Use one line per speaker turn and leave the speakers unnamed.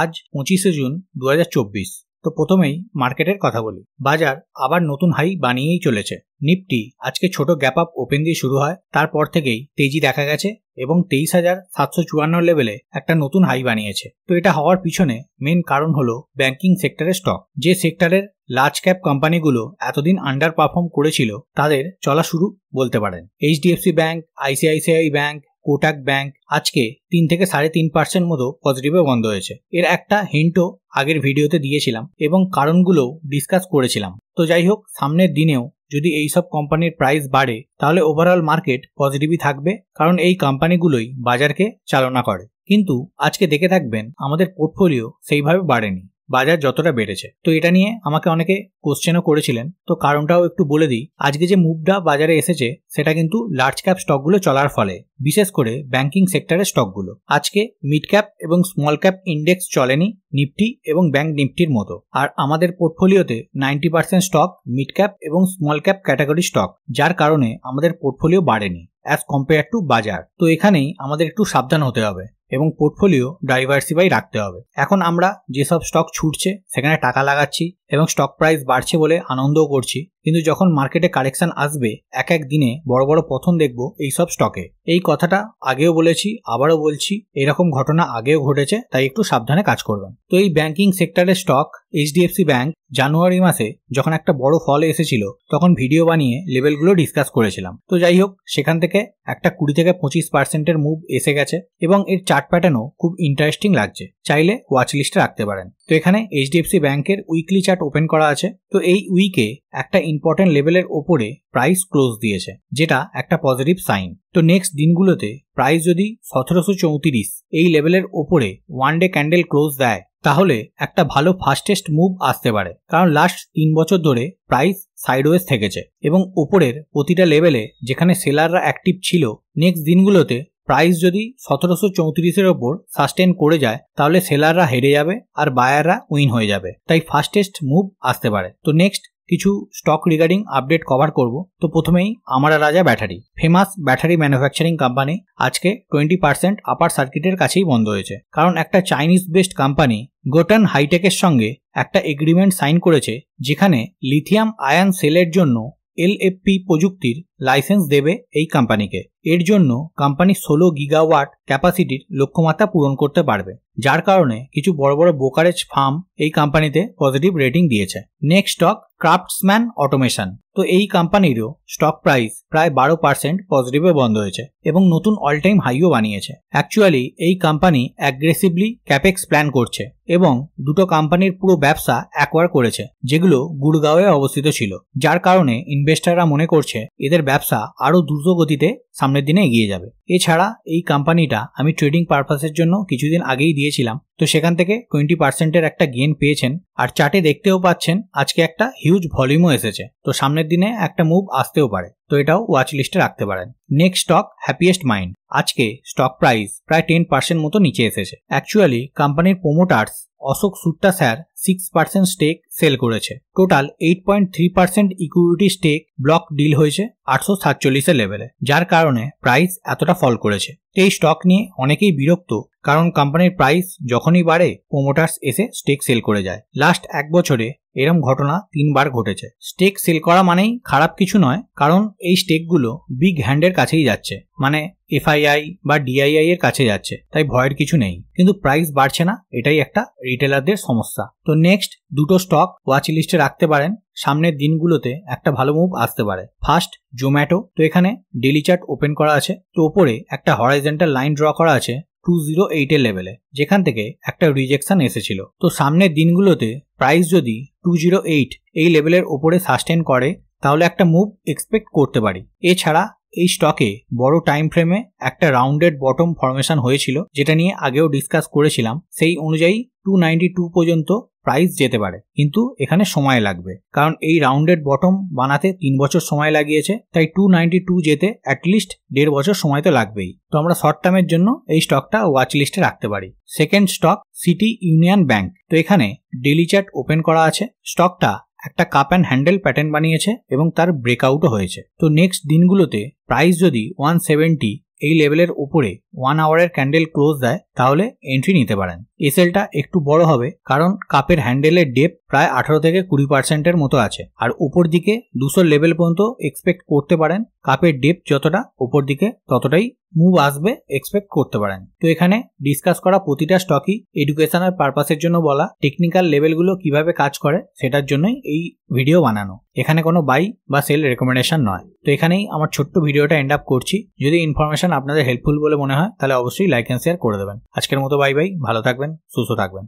আজ পঁচিশে জুন দু তো প্রথমেই মার্কেটের কথা বলি বাজার আবার নতুন হাই বানিয়েই চলেছে নিপটি আজকে ছোট গ্যাপ আপ ওপেন দিয়ে শুরু হয় তারপর থেকেই তেজি দেখা গেছে এবং তেইশ হাজার সাতশো চুয়ান্ন লেভেলে একটা নতুন হাই বানিয়েছে তো এটা হওয়ার পিছনে মেন কারণ হলো ব্যাংকিং সেক্টরের স্টক যে সেক্টরের লার্জ ক্যাপ কোম্পানিগুলো এতদিন আন্ডার পারফর্ম করেছিল তাদের চলা শুরু বলতে পারেন HDFC bank ICICI bank Kotak bank আজকে তিন থেকে সাড়ে তিন পার্সেন্ট মতো পজিটিভে বন্ধ হয়েছে এর একটা হিন্টও আগের ভিডিওতে দিয়েছিলাম এবং কারণগুলোও ডিসকাস করেছিলাম তো যাই হোক সামনের দিনেও যদি এইসব কোম্পানির প্রাইস বাড়ে তাহলে ওভারঅল মার্কেট পজিটিভই থাকবে কারণ এই কোম্পানিগুলোই বাজারকে চালনা করে কিন্তু আজকে দেখে থাকবেন আমাদের পোর্টফোলিও সেইভাবে বাড়েনি বাজার যতটা বেড়েছে তো এটা নিয়ে আমাকে অনেকে কোশ্চেনও করেছিলেন তো কারণটাও একটু বলে দিই আজকে যে মুভটা বাজারে এসেছে সেটা কিন্তু লার্জ ক্যাপ স্টকগুলো চলার ফলে বিশেষ করে ব্যাংকিং সেক্টরের স্টকগুলো আজকে মিড ক্যাপ এবং স্মল ক্যাপ ইন্ডেক্স চলেনি নিফটি এবং ব্যাংক নিফটির মতো আর আমাদের পোর্টফোলিওতে ninety percent stock mid cap এবং স্মল ক্যাপ ক্যাটাগরি স্টক যার কারণে আমাদের পোর্টফোলিও বাড়েনি অ্যাজ কম্পেয়ার টু বাজার তো এখানেই আমাদের একটু সাবধান হতে হবে এবং পোর্টফোলিও ডাইভার্সিফাই রাখতে হবে এখন আমরা যেসব স্টক ছুটছে সেখানে টাকা লাগাচ্ছি এবং স্টক প্রাইস বাড়ছে বলে আনন্দও করছি কিন্তু যখন মার্কেটে কারেকশন আসবে এক এক দিনে বড় বড় পথন দেখব এইসব স্টকে এই কথাটা আগেও বলেছি আবারও বলছি এরকম ঘটনা আগেও ঘটেছে তাই একটু সাবধানে কাজ করবেন তো এই ব্যাংকিং সেক্টরের স্টক এইচডিএফসি ব্যাংক জানুয়ারি মাসে যখন একটা বড় ফল এসেছিল তখন ভিডিও বানিয়ে লেভেলগুলো ডিসকাস করেছিলাম তো যাই হোক সেখান থেকে একটা কুড়ি থেকে পঁচিশ পার্সেন্টের মুভ এসে গেছে এবং এর চার্ট প্যাটার্নও খুব ইন্টারেস্টিং লাগছে চাইলে ওয়াচ লিস্টে রাখতে পারেন তো এখানে এইচডিএফসি ব্যাংকের উইকলি চার্ট ওপেন করা আছে তো এই উইকে একটা ইম্পর্টেন্ট লেভেলের ওপরে প্রাইস ক্লোজ দিয়েছে যেটা একটা পজিটিভ সাইন তো নেক্সট দিনগুলোতে প্রাইস যদি সতেরোশো চৌত্রিশ এই লেভেলের ওপরে ওয়ান ডে ক্যান্ডেল ক্লোজ দেয় তাহলে একটা ভালো ফাস্টেস্ট মুভ আসতে পারে কারণ লাস্ট তিন বছর ধরে প্রাইস সাইডওয়েজ থেকেছে এবং ওপরের প্রতিটা লেভেলে যেখানে সেলাররা অ্যাক্টিভ ছিল নেক্সট দিনগুলোতে প্রাইস যদি সতেরোশো চৌত্রিশের ওপর সাস্টেন করে যায় তাহলে সেলাররা হেরে যাবে আর বায়াররা উইন হয়ে যাবে তাই ফাস্টেস্ট মুভ আসতে পারে তো নেক্সট কিছু স্টক রিগার্ডিং আপডেট কভার করব তো প্রথমেই Amara Raja battery famous battery manufacturing company আজকে টোয়েন্টি পার্সেন্ট আপার সার্কিটের কাছেই বন্ধ হয়েছে কারণ একটা চাইনিজ বেস্ট কোম্পানি গোটান হাইটেকের সঙ্গে একটা এগ্রিমেন্ট সাইন করেছে যেখানে লিথিয়াম আয়ান সেলের জন্য এলএফপি প্রযুক্তির লাইসেন্স দেবে এই কোম্পানিকে এর জন্য কোম্পানি ষোলো গিগাওয়াট ক্যাপাসিটির লক্ষ্যমাত্রা পূরণ করতে পারবে যার কারণে কিছু বড় বড় ব্রোকারেজ ফার্ম এই কোম্পানিতে পজিটিভ রেটিং দিয়েছে নেক্সট স্টক ক্রাফটসম্যান অটোমেশন তো এই কোম্পানিরও স্টক প্রাইস প্রায় বারো পার্সেন্ট পজিটিভে বন্ধ হয়েছে এবং নতুন অল টাইম হাইও বানিয়েছে অ্যাকচুয়ালি এই কোম্পানি অ্যাগ্রেসিভলি ক্যাপেক্স প্ল্যান করছে এবং দুটো কোম্পানির পুরো ব্যবসা একবার করেছে যেগুলো গুড়গাঁওয়ে অবস্থিত ছিল যার কারণে ইনভেস্টাররা মনে করছে এদের ব্যবসা আরও দ্রুত গতিতে সামনের দিনে এগিয়ে যাবে এছাড়া এই কোম্পানিটা আমি ট্রেডিং পারপাসের জন্য কিছুদিন আগেই দিয়েছিলাম তো সেখান থেকে টোয়েন্টি পার্সেন্টের একটা গেন পেয়েছেন আর চার্টে দেখতেও পাচ্ছেন আজকে একটা হিউজ ভলিউমও এসেছে তো সামনের দিনে একটা মুভ আসতেও পারে তো এটাও ওয়াচ লিস্টে রাখতে পারেন নেক্সট স্টক হ্যাপিয়েস্ট মাইন্ড আজকে স্টক প্রাইস প্রায় টেন পার্সেন্ট মতো নিচে এসেছে অ্যাকচুয়ালি কোম্পানির promoters Ashok Soota sir six percent stake sell করেছে total eight point three percent equity stake block deal হয়েছে আটশো সাতচল্লিশের লেভেলে যার কারণে প্রাইস এতটা ফল করেছে এই স্টক নিয়ে অনেকেই বিরক্ত কারণ কোম্পানির প্রাইস যখনই বাড়ে প্রোমোটার্স এসে স্টেক সেল করে যায় লাস্ট এক বছরে এরম ঘটনা তিনবার ঘটেছে স্টেক সেল করা মানেই খারাপ কিছু নয় কারণ এই স্টেকগুলো বিগ হ্যান্ডের কাছেই যাচ্ছে মানে এফআইআই বা ডিআইআই এর কাছে যাচ্ছে তাই ভয়ের কিছু নেই কিন্তু প্রাইস বাড়ছে না এটাই একটা রিটেলারদের সমস্যা তো নেক্সট দুটো স্টক ওয়াচ লিস্টে রাখতে পারেন সামনের দিনগুলোতে একটা ভালো মুভ আসতে পারে ফার্স্ট জোম্যাটো তো এখানে ডেলি চার্ট ওপেন করা আছে তো ওপরে একটা হরাইজেন্টাল লাইন ড্র করা আছে টু জিরো এইটের লেভেলে যেখান থেকে একটা রিজেকশন এসেছিল তো সামনের দিনগুলোতে প্রাইস যদি টু জিরো এইট এই লেভেলের ওপরে সাস্টেন করে তাহলে একটা মুভ এক্সপেক্ট করতে পারি এছাড়া এই স্টকে বড় টাইম ফ্রেমে একটা রাউন্ডেড বটম ফরমেশন হয়েছিল যেটা নিয়ে আগেও ডিসকাস করেছিলাম সেই অনুযায়ী টু নাইনটি টু পর্যন্ত প্রাইস যেতে পারে কিন্তু এখানে সময় লাগবে কারণ এই রাউন্ডেড বটম বানাতে তিন বছর সময় লাগিয়েছে তাই টু নাইনটি টু যেতে অ্যাটলিস্ট দেড় বছর সময় তো লাগবেই তো আমরা শর্ট টার্মের জন্য এই স্টকটা ওয়াচ লিস্টে রাখতে পারি second stock City Union Bank তো এখানে ডেলি চ্যাট ওপেন করা আছে স্টকটা একটা কাপ অ্যান্ড হ্যান্ডেল প্যাটার্ন বানিয়েছে এবং তার ব্রেকআউটও হয়েছে তো নেক্সট দিনগুলোতে প্রাইস যদি ওয়ান সেভেন্টি এই লেভেলের ওপরে ওয়ান আওয়ারের ক্যান্ডেল ক্লোজ দেয় তাহলে এন্ট্রি নিতে পারেন এসএলটা একটু বড় হবে কারণ কাপের হ্যান্ডেলের ডেপ প্রায় আঠারো থেকে কুড়ি পার্সেন্টের মতো আছে আর উপর দিকে দুশো লেভেল পর্যন্ত এক্সপেক্ট করতে পারেন কাপের ডেপ যতটা উপর দিকে ততটাই মুভ আসবে এক্সপেক্ট করতে পারেন তো এখানে ডিসকাস করা প্রতিটা স্টকই এডুকেশনাল পারপাসের জন্য বলা টেকনিক্যাল লেভেলগুলো কিভাবে কাজ করে সেটার জন্যই এই ভিডিও বানানো এখানে কোনো বাই বা সেল রেকমেন্ডেশন নয় তো এখানেই আমার ছোট্ট ভিডিওটা এন্ড আপ করছি যদি ইনফরমেশন আপনাদের হেল্পফুল বলে মনে হয় তাহলে অবশ্যই লাইক অ্যান্ড শেয়ার করে দেবেন আজকের মতো বাই বাই ভালো থাকবেন সুস্থ থাকবেন